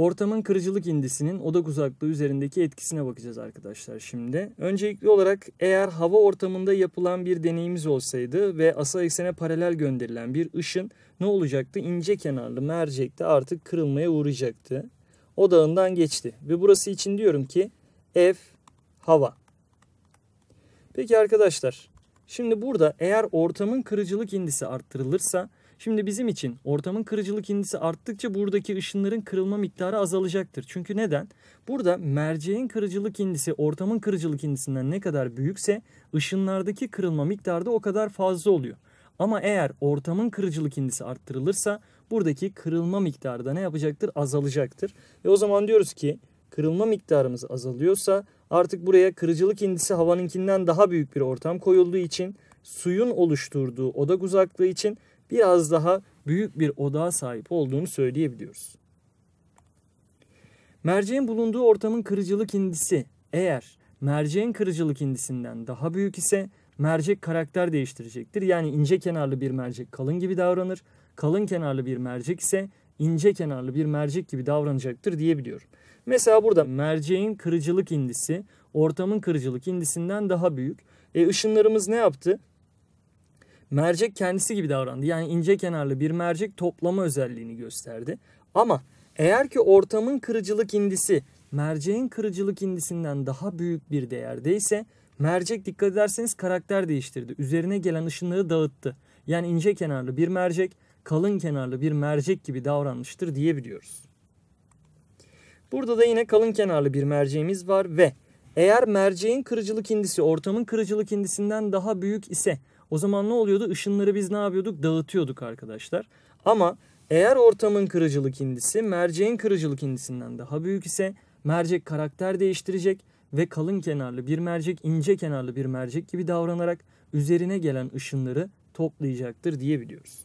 Ortamın kırıcılık indisinin odak uzaklığı üzerindeki etkisine bakacağız arkadaşlar şimdi. Öncelikli olarak eğer hava ortamında yapılan bir deneyimiz olsaydı ve asa eksene paralel gönderilen bir ışın ne olacaktı? İnce kenarlı mercekte artık kırılmaya uğrayacaktı. Odağından geçti ve burası için diyorum ki F hava. Peki arkadaşlar şimdi burada eğer ortamın kırıcılık indisi arttırılırsa Şimdi bizim için ortamın kırıcılık indisi arttıkça buradaki ışınların kırılma miktarı azalacaktır. Çünkü neden? Burada merceğin kırıcılık indisi ortamın kırıcılık indisinden ne kadar büyükse ışınlardaki kırılma miktarı da o kadar fazla oluyor. Ama eğer ortamın kırıcılık indisi arttırılırsa buradaki kırılma miktarı da ne yapacaktır? Azalacaktır. Ve o zaman diyoruz ki kırılma miktarımız azalıyorsa artık buraya kırıcılık indisi havanınkinden daha büyük bir ortam koyulduğu için suyun oluşturduğu odak uzaklığı için biraz daha büyük bir odağa sahip olduğunu söyleyebiliyoruz. Merceğin bulunduğu ortamın kırıcılık indisi eğer merceğin kırıcılık indisinden daha büyük ise mercek karakter değiştirecektir. Yani ince kenarlı bir mercek kalın gibi davranır. Kalın kenarlı bir mercek ise ince kenarlı bir mercek gibi davranacaktır diyebiliyorum. Mesela burada merceğin kırıcılık indisi ortamın kırıcılık indisinden daha büyük. E ışınlarımız ne yaptı? mercek kendisi gibi davrandı. Yani ince kenarlı bir mercek toplama özelliğini gösterdi. Ama eğer ki ortamın kırıcılık indisi merceğin kırıcılık indisinden daha büyük bir değerdeyse mercek dikkat ederseniz karakter değiştirdi. Üzerine gelen ışınları dağıttı. Yani ince kenarlı bir mercek kalın kenarlı bir mercek gibi davranmıştır diyebiliyoruz. Burada da yine kalın kenarlı bir merceğimiz var ve eğer merceğin kırıcılık indisi ortamın kırıcılık indisinden daha büyük ise o zaman ne oluyordu? Işınları biz ne yapıyorduk? Dağıtıyorduk arkadaşlar. Ama eğer ortamın kırıcılık indisi merceğin kırıcılık indisinden daha büyük ise mercek karakter değiştirecek ve kalın kenarlı bir mercek ince kenarlı bir mercek gibi davranarak üzerine gelen ışınları toplayacaktır diyebiliyoruz.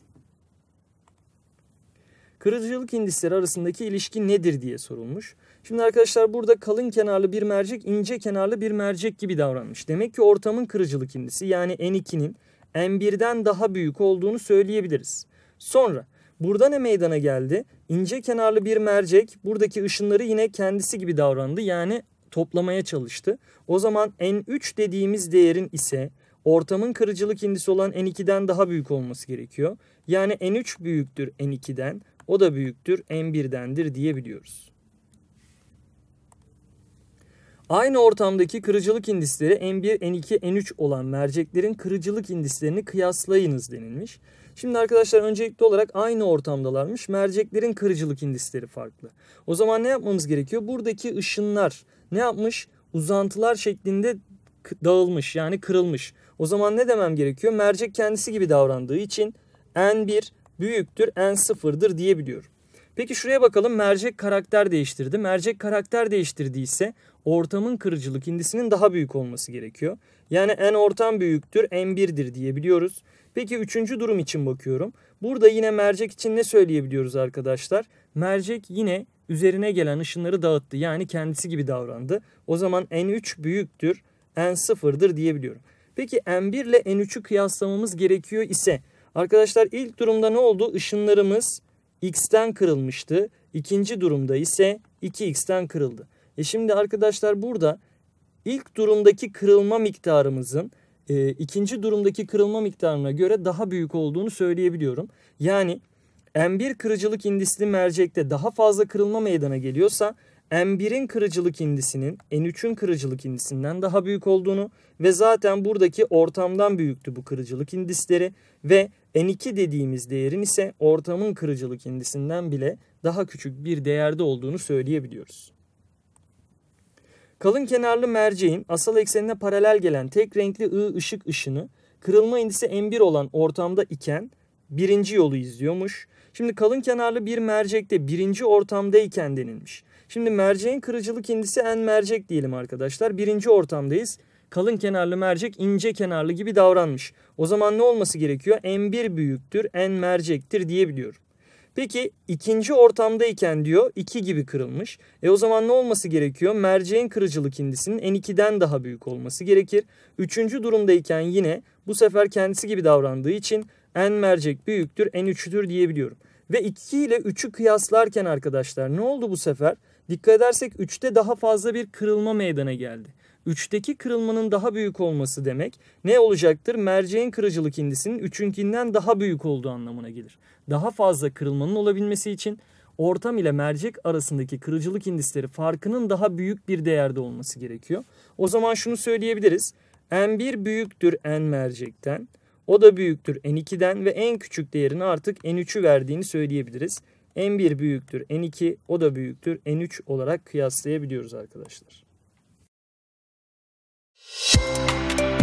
Kırıcılık indisleri arasındaki ilişki nedir diye sorulmuş. Şimdi arkadaşlar burada kalın kenarlı bir mercek ince kenarlı bir mercek gibi davranmış. Demek ki ortamın kırıcılık indisi yani N2'nin M1'den daha büyük olduğunu söyleyebiliriz. Sonra burada ne meydana geldi? İnce kenarlı bir mercek buradaki ışınları yine kendisi gibi davrandı. Yani toplamaya çalıştı. O zaman N3 dediğimiz değerin ise ortamın kırıcılık indisi olan N2'den daha büyük olması gerekiyor. Yani N3 büyüktür N2'den, o da büyüktür N1'dendir diyebiliyoruz. Aynı ortamdaki kırıcılık indisleri N1, N2, N3 olan merceklerin kırıcılık indislerini kıyaslayınız denilmiş. Şimdi arkadaşlar öncelikli olarak aynı ortamdalarmış. Merceklerin kırıcılık indisleri farklı. O zaman ne yapmamız gerekiyor? Buradaki ışınlar ne yapmış? Uzantılar şeklinde dağılmış yani kırılmış. O zaman ne demem gerekiyor? Mercek kendisi gibi davrandığı için N1 büyüktür N0'dır diyebiliyorum. Peki şuraya bakalım mercek karakter değiştirdi. Mercek karakter değiştirdiyse ortamın kırıcılık indisinin daha büyük olması gerekiyor. Yani n ortam büyüktür n1'dir diyebiliyoruz. Peki üçüncü durum için bakıyorum. Burada yine mercek için ne söyleyebiliyoruz arkadaşlar? Mercek yine üzerine gelen ışınları dağıttı. Yani kendisi gibi davrandı. O zaman n3 büyüktür n0'dır diyebiliyorum. Peki n1 ile n3'ü kıyaslamamız gerekiyor ise arkadaşlar ilk durumda ne oldu? Işınlarımız x'ten kırılmıştı. İkinci durumda ise 2x'ten kırıldı. E şimdi arkadaşlar burada ilk durumdaki kırılma miktarımızın e, ikinci durumdaki kırılma miktarına göre daha büyük olduğunu söyleyebiliyorum. Yani M1 kırıcılık indisli mercekte daha fazla kırılma meydana geliyorsa M1'in kırıcılık indisinin N3'ün kırıcılık indisinden daha büyük olduğunu ve zaten buradaki ortamdan büyüktü bu kırıcılık indisleri ve N2 dediğimiz değerin ise ortamın kırıcılık indisinden bile daha küçük bir değerde olduğunu söyleyebiliyoruz. Kalın kenarlı merceğin asal eksenine paralel gelen tek renkli I ışık ışını kırılma indisi n 1 olan ortamda iken birinci yolu izliyormuş. Şimdi kalın kenarlı bir mercekte birinci ortamdayken denilmiş. Şimdi merceğin kırıcılık indisi N mercek diyelim arkadaşlar. Birinci ortamdayız kalın kenarlı mercek ince kenarlı gibi davranmış. O zaman ne olması gerekiyor? N1 büyüktür, N mercektir diyebiliyorum. Peki ikinci ortamdayken diyor 2 gibi kırılmış. E o zaman ne olması gerekiyor? Merceğin kırıcılık indisinin N2'den daha büyük olması gerekir. Üçüncü durumdayken yine bu sefer kendisi gibi davrandığı için N mercek büyüktür, N3'tür diyebiliyorum. Ve 2 ile 3'ü kıyaslarken arkadaşlar ne oldu bu sefer? Dikkat edersek 3'te daha fazla bir kırılma meydana geldi. 3'teki kırılmanın daha büyük olması demek ne olacaktır? Merceğin kırıcılık indisinin 3'ünkinden daha büyük olduğu anlamına gelir. Daha fazla kırılmanın olabilmesi için ortam ile mercek arasındaki kırıcılık indisleri farkının daha büyük bir değerde olması gerekiyor. O zaman şunu söyleyebiliriz. N1 büyüktür N mercekten. O da büyüktür N2'den ve en küçük değerini artık N3'ü verdiğini söyleyebiliriz. N1 büyüktür N2 o da büyüktür N3 olarak kıyaslayabiliyoruz arkadaşlar. Thank you